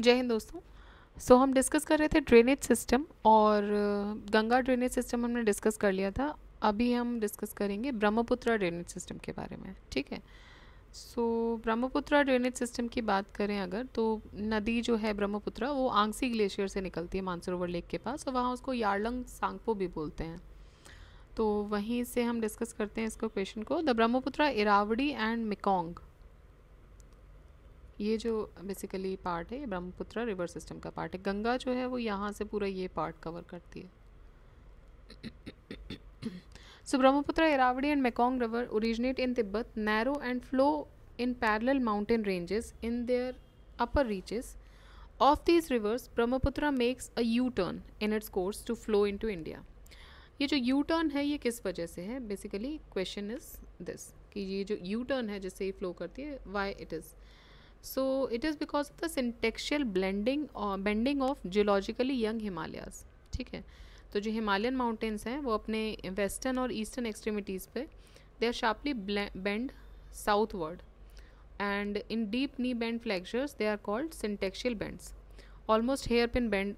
जय हिंद दोस्तों सो so, हम डिस्कस कर रहे थे ड्रेनेज सिस्टम और uh, गंगा ड्रेनेज सिस्टम हमने डिस्कस कर लिया था अभी हम डिस्कस करेंगे ब्रह्मपुत्र ड्रेनेज सिस्टम के बारे में ठीक है so so, Brahmaputra drainage system की बात करें अगर तो नदी जो है ब्रह्मपुत्र वो आंगसी ग्लेशियर से निकलती है मानसरोवर लेक के पास और वहाँ उसको यार्लंग सांगपो भी बोलते हैं तो वहीं से हम डिस्कस करते हैं इसको क्वेश्चन को the Brahmaputra Irrawaddy and Mekong ये जो बेसिकली पार्ट है ये ब्रह्मपुत्र रिवर सिस्टम का पार्ट है गंगा जो है वो यहाँ से पूरा ये पार्ट कवर करती है so Brahmaputra Irrawaddy and Mekong river originate in Tibet narrow and flow in parallel mountain ranges in their upper reaches of this rivers Brahmaputra makes a U turn in its course to flow into India ये जो U turn है ये किस वजह से है basically question is this कि ये जो यू टर्न है जिससे ये फ्लो करती है why it is so it is because of the syntaxial blending bending of geologically young Himalayas ठीक है तो जो हिमालयन माउंटेन्स हैं वो अपने वेस्टर्न और ईस्टर्न एक्सट्रीमिटीज़ पे they are sharply bend word and in deep knee bend flexures they are called syntaxial bends almost hair pin bend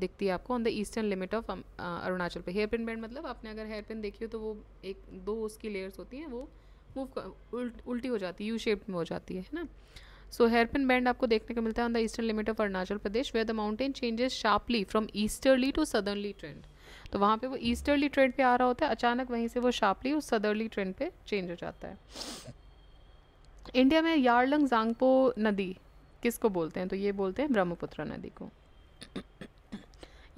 दिखती है आपको on the eastern limit of Arunachal पे हेयर पिन बैंड मतलब आपने अगर hair pin देखी हो तो वो एक दो उसकी लेयर्स होती हैं वो मूव उल्ट उल्टी हो जाती है यू शेप में हो जाती है है ना सो हेरपिन बैंड आपको देखने को मिलता है on the eastern limit of Arunachal Pradesh where the mountain changes sharply from easterly to southerly trend तो वहाँ पे वो ईस्टर्ली ट्रेंड पे आ रहा होता है अचानक वहीं से वो शार्पली और सदर्ली ट्रेंड पे चेंज हो जाता है इंडिया में यारलंग जांगपो नदी किसको बोलते हैं तो ये बोलते हैं ब्रह्मपुत्र नदी को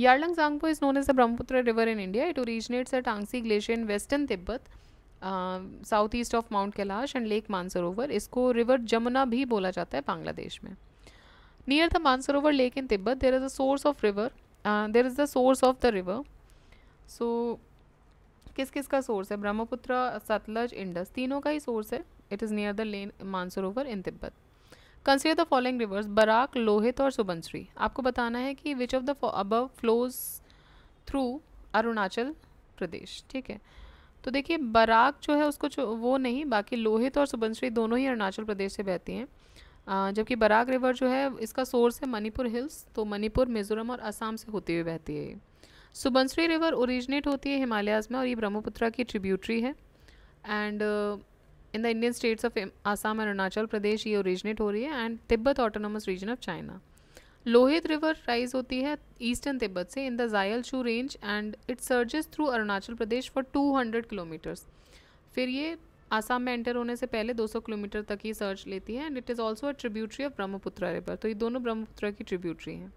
Yarlung Tsangpo is known as the Brahmaputra river in India it originates at Angsi glacier in western Tibet south east of mount Kailash and lake Mansarovar इसको रिवर जमुना भी बोला जाता है बांग्लादेश में near the Mansarovar lake in Tibet there is a source of river there is the source of the river so किस किस का source है ब्रह्मपुत्र सतलज इंडस तीनों का ही सोर्स है it is near the lake Mansarovar in Tibet consider the following rivers Barak Lohit और सुबंसरी आपको बताना है कि which of the above flows through Arunachal Pradesh ठीक है तो देखिए बराक जो है उसको जो वो नहीं बाकी लोहित और सुबनश्री दोनों ही अरुणाचल प्रदेश से बहती हैं जबकि बराक रिवर जो है इसका सोर्स है मणिपुर हिल्स तो मणिपुर मिजोरम और असम से होती हुई बहती है सुबनश्री रिवर ओरिजिनेट होती है हिमालयाज में और ये ब्रह्मपुत्रा की ट्रिब्यूटरी है and in the Indian states of Assam Arunachal Pradesh ये ओरिजिनेट हो रही है and Tibet autonomous region of China Lohit river rise होती है ईस्टर्न तिब्बत से in the Zayul Chu range and it surges through Arunachal Pradesh for 200 kilometres फिर ये आसाम में एंटर होने से पहले 200 किलोमीटर तक ही सर्च लेती है and it is also a tributary of Brahmaputra river तो ये दोनों ब्रह्मपुत्र की ट्रिब्यूटरी हैं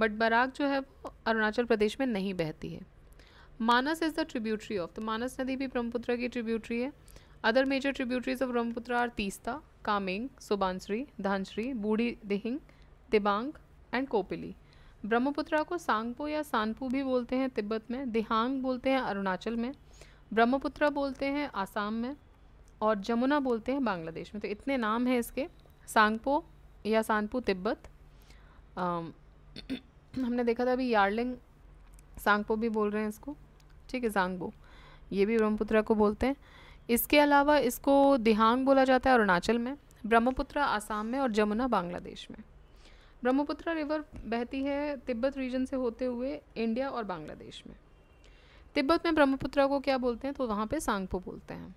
बट बराक जो है वो अरुणाचल प्रदेश में नहीं बहती है Manas is the tributary of तो मानस नदी भी ब्रह्मपुत्र की ट्रिब्यूटरी है other major tributaries of Brahmaputra are Teesta Kameng Subansiri Dhansiri Burhi Dihing Dibang and Kopili Brahmaputra को सांगपो या सानपू भी बोलते हैं तिब्बत में दिहांग बोलते हैं अरुणाचल में ब्रह्मपुत्रा बोलते हैं आसाम में और जमुना बोलते हैं बांग्लादेश में तो इतने नाम हैं इसके सांगपो या सानपू तिब्बत हमने देखा था अभी यार्लिंग सांगपो भी बोल रहे हैं इसको ठीक है सांगपो ये भी ब्रह्मपुत्रा को बोलते हैं इसके अलावा इसको दिहांग बोला जाता है अरुणाचल में ब्रह्मपुत्रा आसाम में और जमुना बांग्लादेश में ब्रह्मपुत्र रिवर बहती है तिब्बत रीजन से होते हुए इंडिया और बांग्लादेश में तिब्बत में ब्रह्मपुत्र को क्या बोलते हैं तो वहाँ पे सांगपो बोलते हैं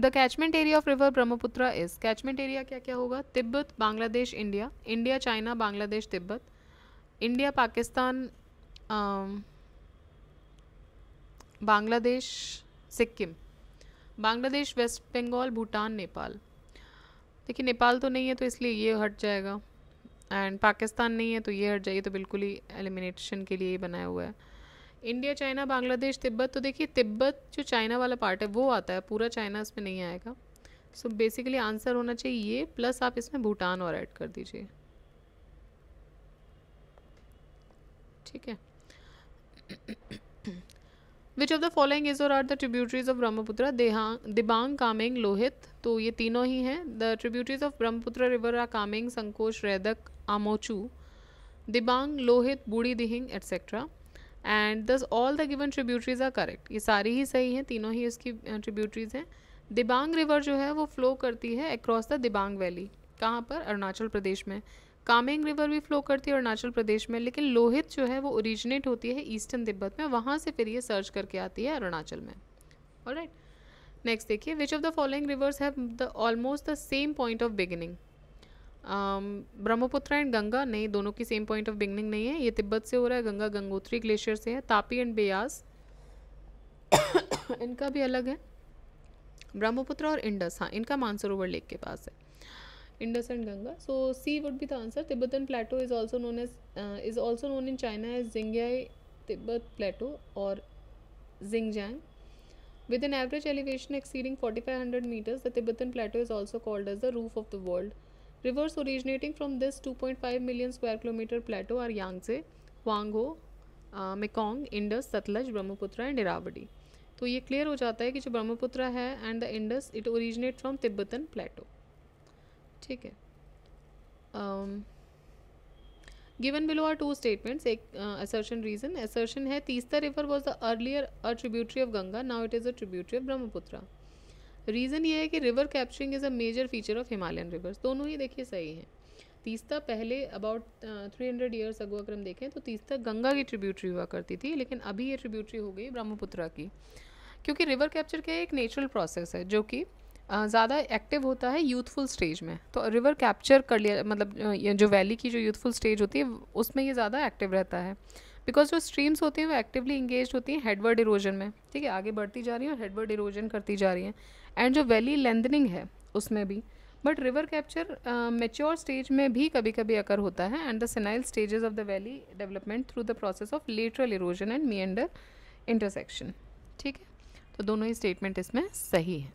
the catchment area of river Brahmaputra is catchment area क्या क्या होगा Tibet Bangladesh India India China Bangladesh Tibet India Pakistan Bangladesh Sikkim Bangladesh West Bengal Bhutan Nepal देखिए नेपाल तो नहीं है तो इसलिए ये हट जाएगा एंड पाकिस्तान नहीं है तो ये हट जाइए तो बिल्कुल ही एलिमिनेशन के लिए ही बनाया हुआ है इंडिया चाइना बांग्लादेश तिब्बत तो देखिए तिब्बत जो चाइना वाला पार्ट है वो आता है पूरा चाइना इसमें नहीं आएगा सो बेसिकली आंसर होना चाहिए ये प्लस आप इसमें भूटान और ऐड कर दीजिए ठीक है which of the following is और are the tributaries of Brahmaputra Dihang Dibang Kameng Lohit तो ये तीनों ही हैं the tributaries of Brahmaputra river are Kameng Sankosh Raidak Amochu Dibang Lohit Burhi Dihing etcetera and thus all the given tributaries are correct ये सारी ही सही हैं तीनों ही इसकी ट्रिब्यूटरीज हैं दिबांग रिवर जो है वो फ्लो करती है अक्रॉस द दिबांग वैली कहाँ पर अरुणाचल प्रदेश में कामेंग रिवर भी फ्लो करती है अरुणाचल प्रदेश में लेकिन लोहित जो है वो ओरिजिनेट होती है ईस्टर्न तिब्बत में वहाँ से फिर ये सर्च करके आती है अरुणाचल में और नेक्स्ट देखिए which of the following rivers have the almost the same point of beginning Brahmaputra and Ganga नहीं दोनों की सेम पॉइंट ऑफ बिगनिंग नहीं है ये तिब्बत से हो रहा है गंगा गंगोत्री ग्लेशियर से है तापी एंड बयास इनका भी अलग है ब्रह्मपुत्र और इंडस हाँ इनका मानसरोवर लेक के पास है Indus and Ganga so C would be the answer Tibetan plateau is also known as is also known in China as जिंगयाई तिब्बत प्लेटो और Qingzang with an average elevation exceeding forty five hundred metres the Tibetan plateau is also called as the roof of the world rivers originating from this two point five million square kilometre plateau are Yangtze Huang Ho Mekong Indus Sutlej Brahmaputra and Irrawaddy तो ये clear हो जाता है कि जो ब्रह्मपुत्र है and the Indus it originate from Tibetan plateau ठीक है given below are two statements एक असर्शन रीजन असर्शन है Teesta river was the earlier a tributary of Ganga now it is a tributary of Brahmaputra reason ये है कि river capturing is a major feature of Himalayan rivers दोनों ही देखिए सही हैं तीस्ता पहले about three hundred years ago अगर हम देखें तो तीस्ता गंगा की ट्रिब्यूटरी हुआ करती थी लेकिन अभी ये ट्रिब्यूटरी हो गई ब्रह्मपुत्रा की क्योंकि रिवर कैप्चर क्या है एक नेचुरल प्रोसेस है जो कि ज़्यादा एक्टिव होता है यूथफुल स्टेज में तो रिवर कैप्चर कर लिया मतलब जो वैली की जो यूथफुल स्टेज होती है उसमें ये ज़्यादा एक्टिव रहता है बिकॉज जो स्ट्रीम्स होती हैं वो एक्टिवली इंगेज होती हैं हेडवर्ड इरोजन में ठीक है आगे बढ़ती जा रही हैं और हेडवर्ड इरोजन करती जा रही हैं एंड जो वैली लेंदनिंग है उसमें भी but river capture mature stage में भी कभी कभी अकर होता है and the senile stages of the valley development through the process of lateral erosion and meander intersection ठीक है तो दोनों ही स्टेटमेंट इसमें सही है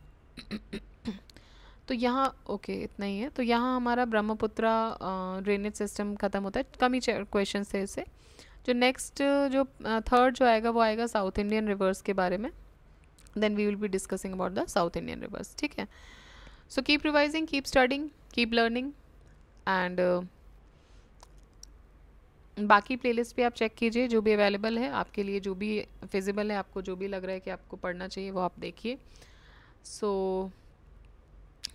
तो यहाँ ओके इतना ही है तो यहाँ हमारा ब्रह्मपुत्रा ड्रेनेज सिस्टम ख़त्म होता है कम ही क्वेश्चन थे इसे जो नेक्स्ट जो थर्ड जो आएगा वो आएगा साउथ इंडियन रिवर्स के बारे में then we will be discussing about the south Indian rivers ठीक है so keep revising keep studing keep learning and बाकी प्लेलिस्ट भी आप चेक कीजिए जो भी अवेलेबल है आपके लिए जो भी फिजिबल है आपको जो भी लग रहा है कि आपको पढ़ना चाहिए वो आप देखिए सो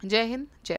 जय हिंद जय